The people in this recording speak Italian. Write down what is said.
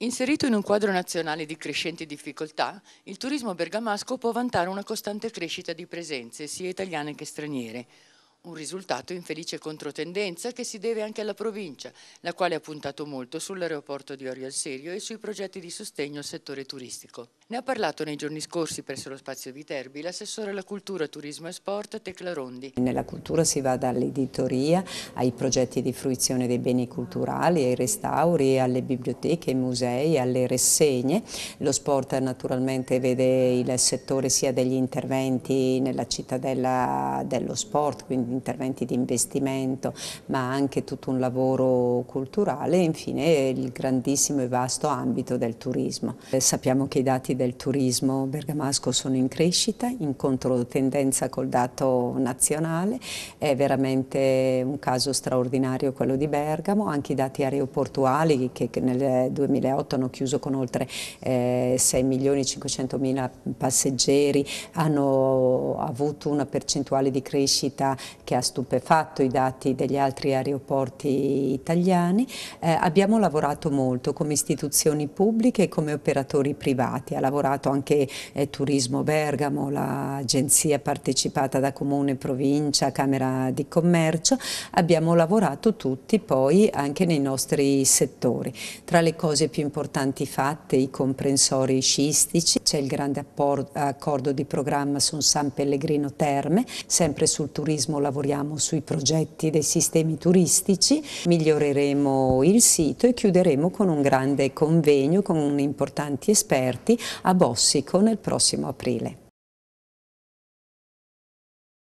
Inserito in un quadro nazionale di crescenti difficoltà, il turismo bergamasco può vantare una costante crescita di presenze, sia italiane che straniere, un risultato in felice controtendenza che si deve anche alla provincia, la quale ha puntato molto sull'aeroporto di Orio al Serio e sui progetti di sostegno al settore turistico. Ne ha parlato nei giorni scorsi presso lo spazio Viterbi l'assessore alla cultura, turismo e sport Tecla Rondi. Nella cultura si va dall'editoria ai progetti di fruizione dei beni culturali, ai restauri, alle biblioteche, ai musei, alle rassegne. Lo sport naturalmente vede il settore sia degli interventi nella cittadella dello sport, quindi interventi di investimento, ma anche tutto un lavoro culturale e infine il grandissimo e vasto ambito del turismo. Eh, sappiamo che i dati del turismo bergamasco sono in crescita, in controtendenza col dato nazionale, è veramente un caso straordinario quello di Bergamo, anche i dati aeroportuali che nel 2008 hanno chiuso con oltre 6 eh, milioni e 500 mila passeggeri, hanno avuto una percentuale di crescita che ha stupefatto i dati degli altri aeroporti italiani. Eh, abbiamo lavorato molto come istituzioni pubbliche e come operatori privati, ha lavorato anche eh, Turismo Bergamo, l'agenzia partecipata da Comune, Provincia, Camera di Commercio, abbiamo lavorato tutti poi anche nei nostri settori. Tra le cose più importanti fatte, i comprensori scistici, c'è il grande accordo di programma su San Pellegrino Terme, sempre sul turismo lavorativo lavoriamo sui progetti dei sistemi turistici, miglioreremo il sito e chiuderemo con un grande convegno con importanti esperti a Bossico nel prossimo aprile.